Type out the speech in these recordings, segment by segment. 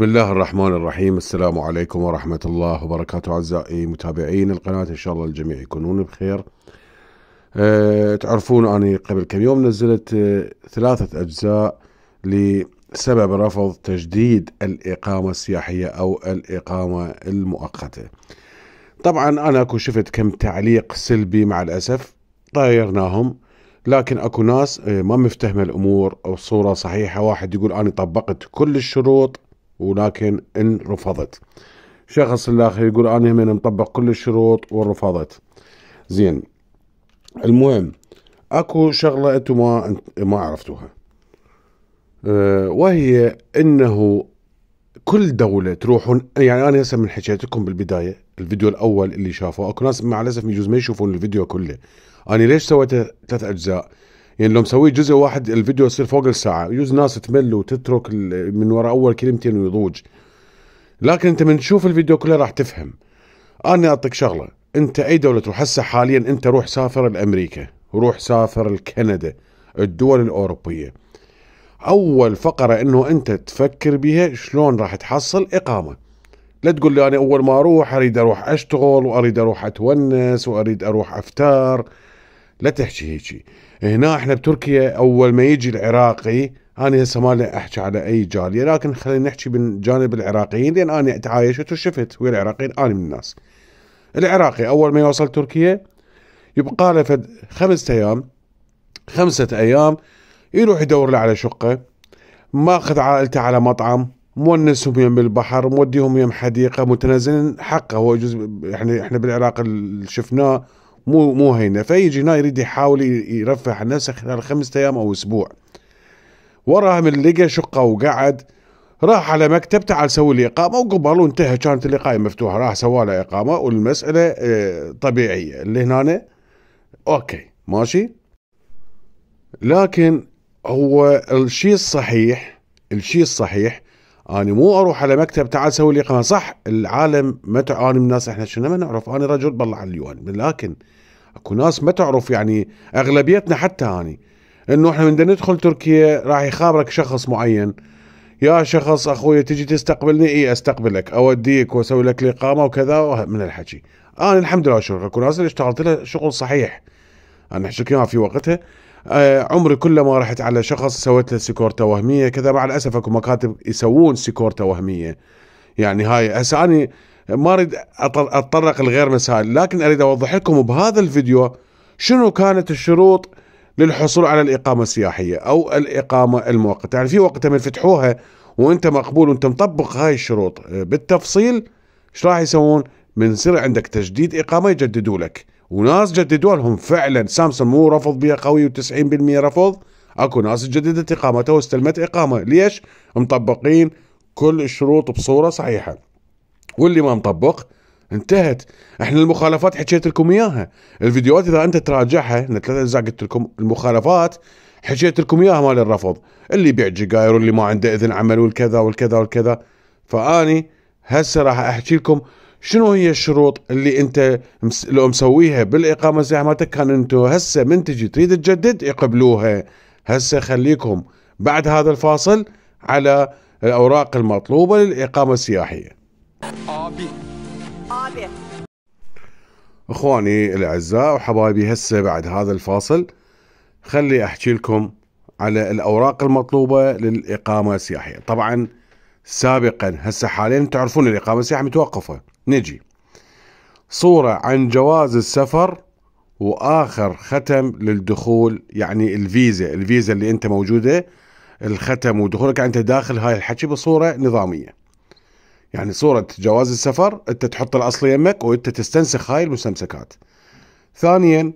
بسم الله الرحمن الرحيم السلام عليكم ورحمة الله وبركاته أعزائي متابعين القناة إن شاء الله الجميع يكونون بخير أه تعرفون أني قبل كم يوم نزلت أه ثلاثة أجزاء لسبب رفض تجديد الإقامة السياحية أو الإقامة المؤقتة طبعا أنا أكو شفت كم تعليق سلبي مع الأسف طايرناهم لكن اكو ناس آه، ما مفتهمه الامور او الصوره صحيحه واحد يقول انا طبقت كل الشروط ولكن إن رفضت شخص الآخر يقول أنا من مطبق كل الشروط ورفضت زين المهم اكو شغله انتم ما ما عرفتوها أه وهي انه كل دولة تروحون يعني انا هسه من حكيت لكم بالبداية الفيديو الاول اللي شافوه اكو ناس مع الاسف يجوز ما يشوفون الفيديو كله انا ليش سويته ثلاث اجزاء؟ يعني لو مسويه جزء واحد الفيديو يصير فوق الساعه يجوز ناس تمل وتترك من وراء اول كلمتين ويضوج لكن انت من تشوف الفيديو كله راح تفهم انا اعطيك شغله انت اي دوله تروح هسه حاليا انت روح سافر لامريكا روح سافر لكندا الدول الاوروبيه اول فقره انه انت تفكر بها شلون راح تحصل اقامه لا تقول لي انا اول ما اروح اريد اروح اشتغل واريد اروح اتونس واريد اروح افتار لا تحكي هيجي هنا احنا بتركيا اول ما يجي العراقي انا هسه ما احكي على اي جاليه لكن خلينا نحكي من جانب العراقيين لان انا تعايشت وشفت ويا العراقيين انا من الناس العراقي اول ما يوصل تركيا يبقى له فد خمسة ايام خمسة ايام يروح يدور له على شقه ماخذ عائلته على مطعم مونسهم يم البحر موديهم يم حديقه متنازلين حقه هو يجوز يعني احنا بالعراق اللي شفناه مو مو هينه فيجي هنا يريد يحاول يرفه عن نفسه خلال خمسة ايام او اسبوع وراها من لقى شقه وقعد راح على مكتب تعال سوي لي اقامه وقبل وانتهى كانت الإقامة مفتوحه راح سوى له اقامه والمساله آه، طبيعيه اللي هنا اوكي ماشي لكن هو الشيء الصحيح الشيء الصحيح اني مو اروح على مكتب تعال سوي لي اقامه صح العالم ما تعاني من الناس احنا شنو ما نعرف انا رجل بالله على اليوان لكن اكو ناس ما تعرف يعني اغلبيتنا حتى اني انه احنا من ندخل تركيا راح يخابرك شخص معين يا شخص اخوي تجي تستقبلني اي استقبلك اوديك واسوي لك الاقامه وكذا من الحكي انا الحمد لله شغل اكو ناس اللي اشتغلت لها شغل صحيح انا حكيناها في وقتها آه عمري كله ما رحت على شخص سويت له سيكورته وهميه كذا مع الاسف اكو مكاتب يسوون سيكورته وهميه يعني هاي هسه اني ما اريد اتطرق لغير مسائل لكن اريد اوضح لكم بهذا الفيديو شنو كانت الشروط للحصول على الاقامه السياحيه او الاقامه المؤقته يعني في وقت من فتحوها وانت مقبول وانت مطبق هاي الشروط آه، بالتفصيل ايش راح يسوون من سر عندك تجديد اقامه يجددوا لك وناس جددوا لهم فعلا سامسونج مو رفض بها قوي و90% رفض اكو ناس جددت اقامتها واستلمت اقامه ليش مطبقين كل الشروط بصوره صحيحه واللي ما مطبق انتهت احنا المخالفات حكيت لكم اياها الفيديوهات اذا انت تراجعها ان ثلاث اجزاء قلت لكم المخالفات حكيت لكم اياها مال الرفض اللي يبيع جيجاير واللي ما عنده اذن عمل والكذا والكذا والكذا فاني هسه راح احكي لكم شنو هي الشروط اللي انت لو مسويها بالاقامه زي مالتك كان انتو هسه من تجي تريد تجدد يقبلوها هسه خليكم بعد هذا الفاصل على الاوراق المطلوبه للاقامه السياحيه ابي ابي اخواني الاعزاء وحبايبي هسه بعد هذا الفاصل خلي احكي لكم على الاوراق المطلوبه للاقامه السياحيه طبعا سابقا هسه حاليا تعرفون الاقامه السياحيه متوقفه نجي صوره عن جواز السفر واخر ختم للدخول يعني الفيزا الفيزا اللي انت موجوده الختم ودخولك انت داخل هاي الحكي بصوره نظاميه يعني صورة جواز السفر انت تحط الاصل يمك وانت تستنسخ هاي المستمسكات ثانيا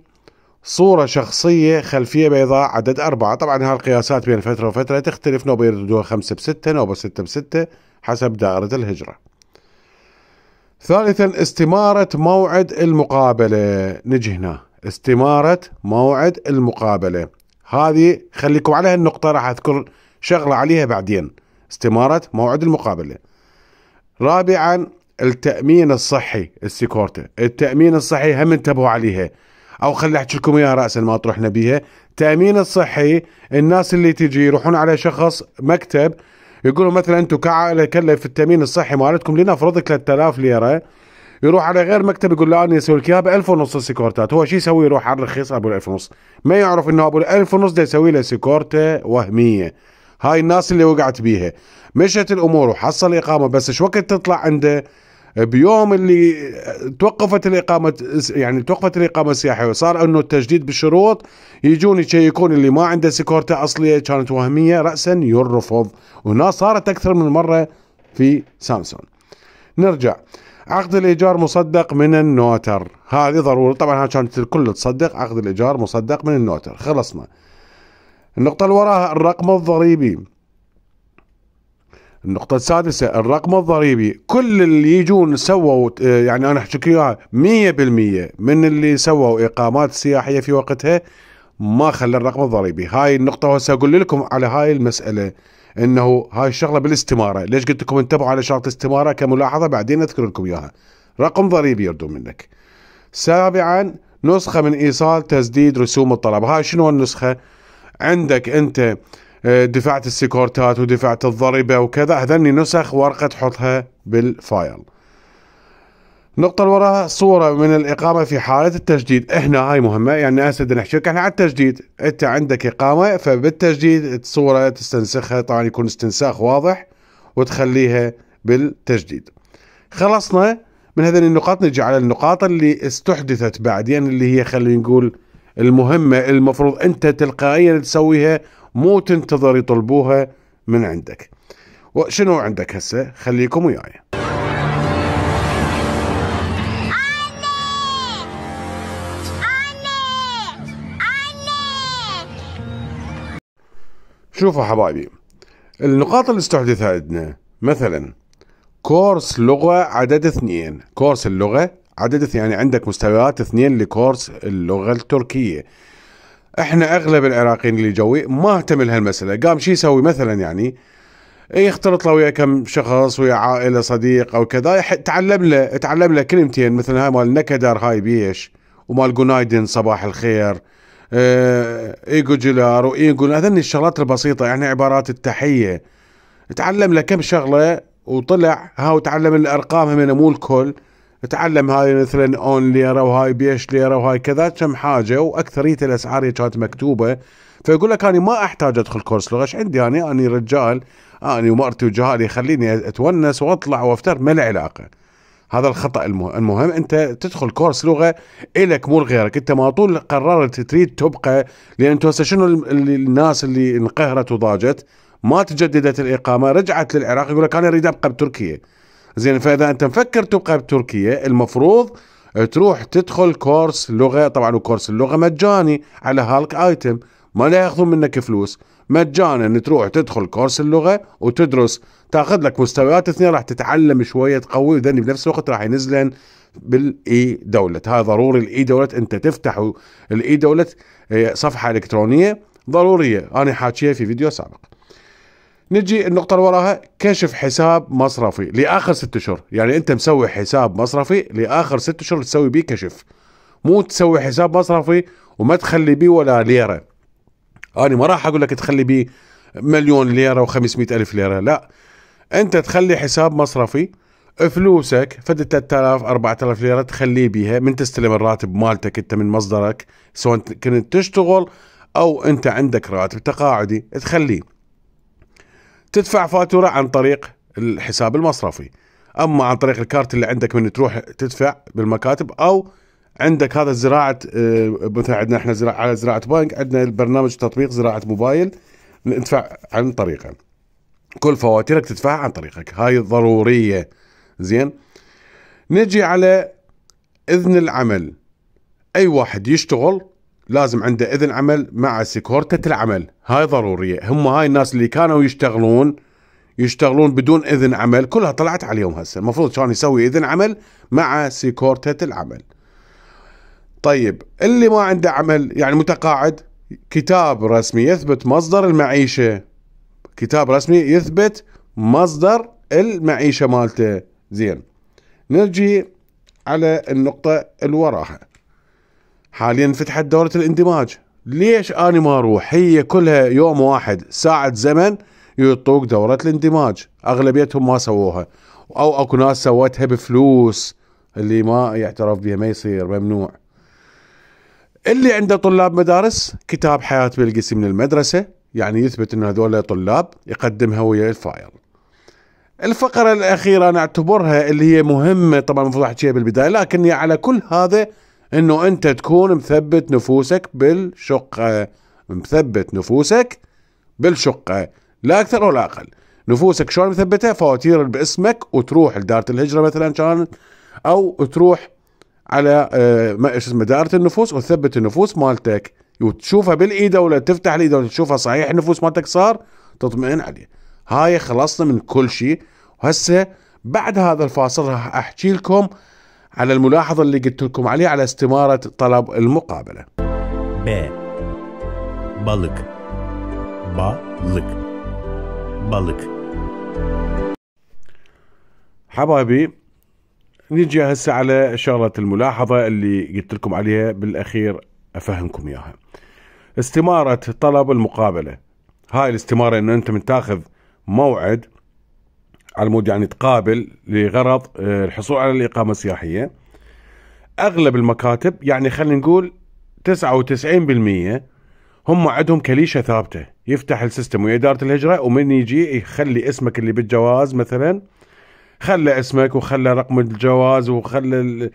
صورة شخصية خلفية بيضاء عدد أربعة طبعا هاي القياسات بين فترة وفترة تختلف نوبة يردوها خمسة بستة نوبة ستة بستة حسب دائرة الهجرة ثالثا استمارة موعد المقابلة نجي هنا استمارة موعد المقابلة هذه خليكم على هالنقطة راح أذكر شغلة عليها بعدين استمارة موعد المقابلة رابعا التأمين الصحي السيكورتا التأمين الصحي هم انتبهوا عليها او خلي احكي لكم اياها راسا ما طرحنا بيها التامين الصحي الناس اللي تجي يروحون على شخص مكتب يقولوا مثلا انتم كعائله كلف التامين الصحي مالتكم لنفرض 3000 ليره يروح على غير مكتب يقول له انا اسوي لك اياها ب 1000 ونص السيكورتات هو شو يسوي يروح على الرخيص ابو ال 1000 ونص ما يعرف انه ابو ال 1000 ونص ده يسوي له سيكورته وهميه هاي الناس اللي وقعت بيها مشت الامور وحصل اقامه بس ايش وقت تطلع عنده بيوم اللي توقفت الاقامه يعني توقفت الاقامه السياحيه وصار انه التجديد بالشروط يجون يشيكون اللي ما عنده سكورته اصليه كانت وهميه راسا يرفض وناس صارت اكثر من مره في سامسون نرجع عقد الايجار مصدق من النوتر هذه ضروره طبعا كانت الكل تصدق عقد الايجار مصدق من النوتر خلصنا النقطة اللي وراها الرقم الضريبي النقطة السادسة الرقم الضريبي كل اللي يجون سووا يعني أنا أحكي إياها مية بالمية من اللي سووا إقامات سياحية في وقتها ما خلى الرقم الضريبي هاي النقطة هسه أقول لكم على هاي المسألة انه هاي الشغله بالاستماره ليش قلت لكم انتبهوا على شرط استماره كملاحظه بعدين اذكر لكم اياها رقم ضريبي يردون منك سابعا نسخه من ايصال تسديد رسوم الطلب هاي شنو النسخه عندك انت آه، دفعت السكورتات ودفعت الضريبة وكذا هذني نسخ ورقة تحطها بالفايل النقطة اللي وراها صورة من الإقامة في حالة التجديد، هنا هاي مهمة يعني أسد بدنا نحكي احنا على التجديد، أنت عندك إقامة فبالتجديد الصورة تستنسخها طبعا يكون استنساخ واضح وتخليها بالتجديد. خلصنا من هذه النقاط نجي على النقاط اللي استحدثت بعدين يعني اللي هي خلينا نقول المهمة المفروض أنت تلقائيا تسويها مو تنتظر يطلبوها من عندك وشنو عندك هسه خليكم وياي شوفوا حبايبي النقاط اللي استحدثت عندنا مثلا كورس لغة عدد اثنين كورس اللغة عدد يعني عندك مستويات اثنين لكورس اللغه التركيه احنا اغلب العراقيين اللي جوي ما اهتمل هالمساله قام شو يسوي مثلا يعني إيه، يختلط له ويا كم شخص ويا عائله صديق او كذا تعلم له تعلم له كلمتين مثل هاي مال نكدر هاي بيش ومال جونايدن صباح الخير اه ايجو جيلار وايجو هذني الشغلات البسيطه يعني عبارات التحيه تعلم له كم شغله وطلع ها وتعلم الارقام من مو الكل تعلم هاي مثلا اون ليره وهاي بيش ليره وهاي كذا كم حاجه واكثريه الاسعار كانت مكتوبه فيقول لك انا ما احتاج ادخل كورس لغه ايش عندي انا انا رجال انا ومرتي وجهالي خليني اتونس واطلع وافتر ما له علاقه هذا الخطا المهم. المهم انت تدخل كورس لغه الك مو لغيرك انت ما طول قررت تريد تبقى لان هسه شنو الناس اللي انقهرت وضاجت ما تجددت الاقامه رجعت للعراق يقول لك انا اريد ابقى بتركيا زين فاذا انت مفكر تبقى بتركيا المفروض تروح تدخل كورس لغه طبعا كورس اللغه مجاني على هالك ايتم ما لا ياخذون منك فلوس مجانا تروح تدخل كورس اللغه وتدرس تاخذ لك مستويات اثنين راح تتعلم شويه تقوي وذني بنفس الوقت راح ينزلن بالاي دوله هذا ضروري الاي دوله انت تفتح الاي دوله آه، صفحه الكترونيه ضروريه انا حاكيها في فيديو سابق نجي النقطة اللي وراها كشف حساب مصرفي لآخر ست أشهر يعني أنت مسوي حساب مصرفي لآخر ست أشهر تسوي بيه كشف مو تسوي حساب مصرفي وما تخلي بيه ولا ليرة أنا ما راح أقول لك تخلي بيه مليون ليرة و500 ألف ليرة لا أنت تخلي حساب مصرفي فلوسك فد 3000 4000 ليره تخليه بيها من تستلم الراتب مالتك انت من مصدرك سواء كنت تشتغل او انت عندك راتب تقاعدي تخليه تدفع فاتوره عن طريق الحساب المصرفي اما عن طريق الكارت اللي عندك من تروح تدفع بالمكاتب او عندك هذا زراعه آه، مثلا عندنا احنا زراعه على زراعه بنك عندنا البرنامج تطبيق زراعه موبايل ندفع عن طريقه كل فواتيرك تدفعها عن طريقك هاي ضروريه زين نجي على اذن العمل اي واحد يشتغل لازم عنده اذن عمل مع سكورتة العمل هاي ضرورية هم هاي الناس اللي كانوا يشتغلون يشتغلون بدون اذن عمل كلها طلعت عليهم هسه المفروض كان يسوي اذن عمل مع سكورتة العمل طيب اللي ما عنده عمل يعني متقاعد كتاب رسمي يثبت مصدر المعيشة كتاب رسمي يثبت مصدر المعيشة مالته زين نرجي على النقطة اللي وراها حاليا فتحت دورة الاندماج ليش أنا ما أروح هي كلها يوم واحد ساعة زمن يعطوك دورة الاندماج أغلبيتهم ما سووها أو أكو ناس سوتها بفلوس اللي ما يعترف بها ما يصير ممنوع اللي عنده طلاب مدارس كتاب حياة بلقيسي من المدرسة يعني يثبت أن هذول طلاب يقدمها ويا الفايل الفقرة الأخيرة أنا أعتبرها اللي هي مهمة طبعا المفروض أحكيها بالبداية لكن على كل هذا انه انت تكون مثبت نفوسك بالشقة مثبت نفوسك بالشقة لا اكثر ولا اقل نفوسك شلون مثبتها فواتير باسمك وتروح لدارة الهجرة مثلا كانت او تروح على آه، ما اسمه دائرة النفوس وتثبت النفوس مالتك وتشوفها بالايد ولا تفتح الايد وتشوفها تشوفها صحيح النفوس مالتك صار تطمئن عليه هاي خلصنا من كل شيء وهسه بعد هذا الفاصل راح احكي لكم على الملاحظة اللي قلت لكم عليها على استمارة طلب المقابلة ب balık balık بلق حبايبي نجي هسه على شغلة الملاحظة اللي قلت لكم عليها بالأخير أفهمكم إياها استمارة طلب المقابلة هاي الاستمارة أنه أنت من تاخذ موعد على مود يعني تقابل لغرض آه، الحصول على الإقامة السياحية أغلب المكاتب يعني خلينا نقول 99% هم عندهم كليشة ثابتة يفتح السيستم ويا إدارة الهجرة ومن يجي يخلي اسمك اللي بالجواز مثلا خلى اسمك وخلى رقم الجواز وخلى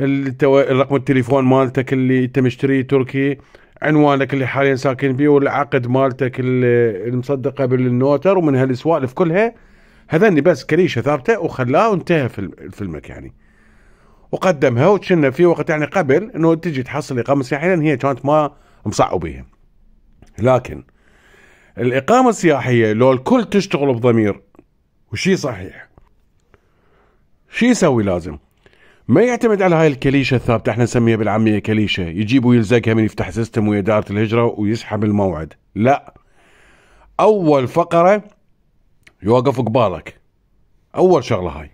التو... رقم التليفون مالتك اللي انت مشتريه تركي عنوانك اللي حاليا ساكن بيه والعقد مالتك المصدقه بالنوتر ومن هالسوالف كلها هذا بس كريشة ثابتة وخلاه وانتهى في فيلمك يعني وقدمها وتشنا في وقت يعني قبل انه تجي تحصل اقامه سياحيه لان هي كانت ما مصعبيها لكن الاقامه السياحيه لو الكل تشتغل بضمير وشي صحيح شي يسوي لازم ما يعتمد على هاي الكليشه الثابته احنا نسميها بالعاميه كليشه يجيب ويلزقها من يفتح سيستم ويا الهجره ويسحب الموعد لا اول فقره يوقف قبالك اول شغله هاي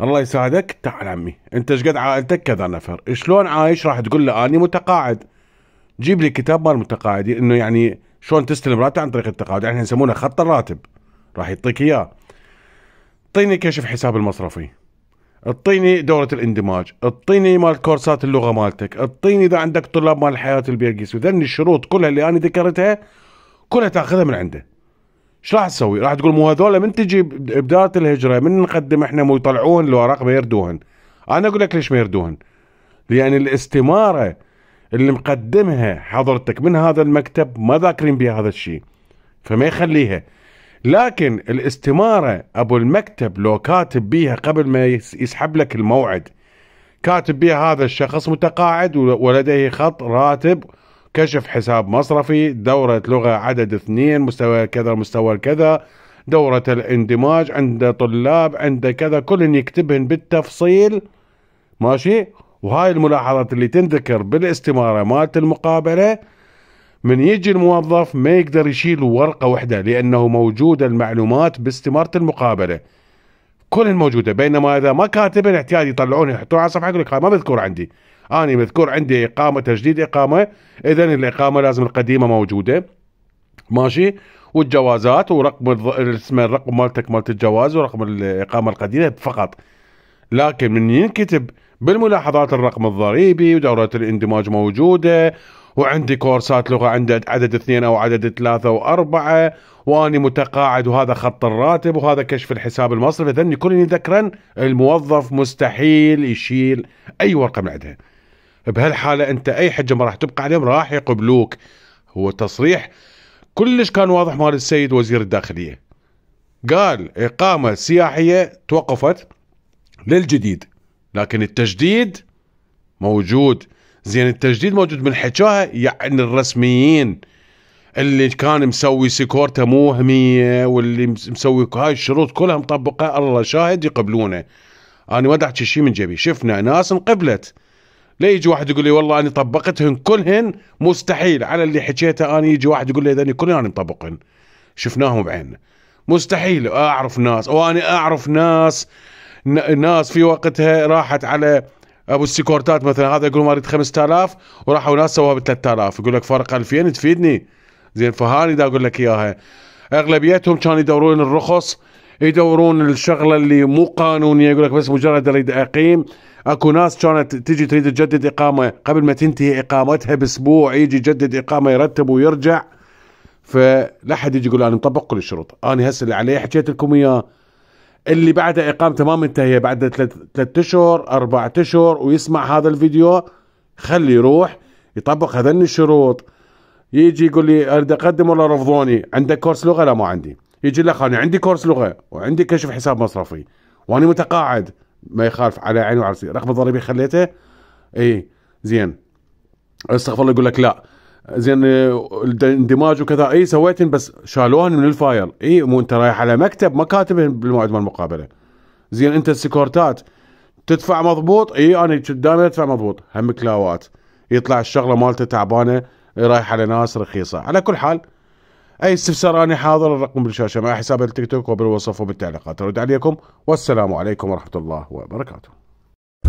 الله يساعدك تعال عمي انت ايش قد عائلتك كذا نفر شلون عايش راح تقول له اني متقاعد جيب لي كتاب مال متقاعدين انه يعني شلون تستلم راتب عن طريق التقاعد احنا نسمونه خط الراتب راح يعطيك اياه اعطيني كشف حساب المصرفي اعطيني دورة الاندماج اعطيني مال كورسات اللغة مالتك اعطيني اذا عندك طلاب مال الحياة البيرقيس وذني الشروط كلها اللي انا ذكرتها كلها تاخذها من عنده شو راح تسوي؟ راح تقول مو هذول من تجي بدارة الهجره من نقدم احنا مو يطلعوهن الورق ما يردوهن. انا اقول لك ليش ما يردوهن؟ لان الاستماره اللي مقدمها حضرتك من هذا المكتب ما ذاكرين بها هذا الشيء. فما يخليها. لكن الاستماره ابو المكتب لو كاتب بيها قبل ما يسحب لك الموعد كاتب بيها هذا الشخص متقاعد ولديه خط راتب كشف حساب مصرفي دورة لغة عدد اثنين مستوى كذا مستوى كذا دورة الاندماج عند طلاب عند كذا كل يكتبهن بالتفصيل ماشي وهاي الملاحظات اللي تنذكر بالاستمارة مالت المقابلة من يجي الموظف ما يقدر يشيل ورقة واحدة لأنه موجودة المعلومات باستمارة المقابلة كل موجودة بينما إذا ما كاتبين احتياج يطلعون يحطون على صفحة يقول لك ما مذكور عندي أنا مذكور عندي إقامة تجديد إقامة إذا الإقامة لازم القديمة موجودة ماشي والجوازات ورقم اسم الرقم مالتك مالت الجواز ورقم الإقامة القديمة فقط لكن من ينكتب بالملاحظات الرقم الضريبي ودورة الاندماج موجودة وعندي كورسات لغة عند عدد اثنين أو عدد ثلاثة وأربعة وأني متقاعد وهذا خط الراتب وهذا كشف الحساب المصرفي ذني كلني ذكرا الموظف مستحيل يشيل أي ورقة من عندها بهالحاله انت اي حجه ما راح تبقى عليهم راح يقبلوك هو تصريح كلش كان واضح مال السيد وزير الداخليه قال اقامه سياحيه توقفت للجديد لكن التجديد موجود زين التجديد موجود من حكاها يعني الرسميين اللي كان مسوي سكورته مو وهميه واللي مسوي هاي الشروط كلها مطبقه الله شاهد يقبلونه انا ما احكي شيء من جيبي شفنا ناس انقبلت لا يجي واحد يقول لي والله انا طبقتهن كلهن مستحيل على اللي حكيته انا يجي واحد يقول لي اذا كلهن انا مطبقهن شفناهم بعيننا مستحيل اعرف ناس وانا اعرف ناس ناس في وقتها راحت على ابو السيكورتات مثلا هذا يقول ما اريد 5000 وراحوا ناس سووها ب 3000 يقول لك فرق 2000 تفيدني زين فهاني دا اقول لك اياها اغلبيتهم كانوا يدورون الرخص يدورون الشغله اللي مو قانونيه يقول لك بس مجرد اريد اقيم اكو ناس كانت تجي تريد تجدد اقامه قبل ما تنتهي اقامتها باسبوع يجي يجدد اقامه يرتب ويرجع فلا حد يجي يقول انا مطبق كل الشروط انا هسه اللي عليه حكيت لكم اياه اللي بعده اقامته ما منتهيه بعد ثلاث اشهر اربع اشهر ويسمع هذا الفيديو خلي يروح يطبق هذني الشروط يجي يقول لي اريد اقدم ولا رفضوني عندك كورس لغه لا ما عندي يجي لك انا عندي كورس لغه وعندي كشف حساب مصرفي وانا متقاعد ما يخالف على عيني وعلى راسي رقم الضريبي خليته اي زين استغفر الله يقول لك لا زين الاندماج وكذا اي سويتن بس شالوهن من الفايل اي مو انت رايح على مكتب ما كاتب بالموعد مال المقابله زين انت السكورتات تدفع مضبوط اي انا قدامي ادفع مضبوط هم كلاوات يطلع الشغله مالته تعبانه رايح على ناس رخيصه على كل حال اي استفسار انا حاضر الرقم بالشاشه مع حساب التيك توك وبالوصف وبالتعليقات ارد عليكم والسلام عليكم ورحمه الله وبركاته.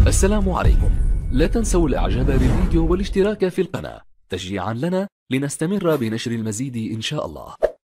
السلام عليكم. لا تنسوا الاعجاب بالفيديو والاشتراك في القناه تشجيعا لنا لنستمر بنشر المزيد ان شاء الله.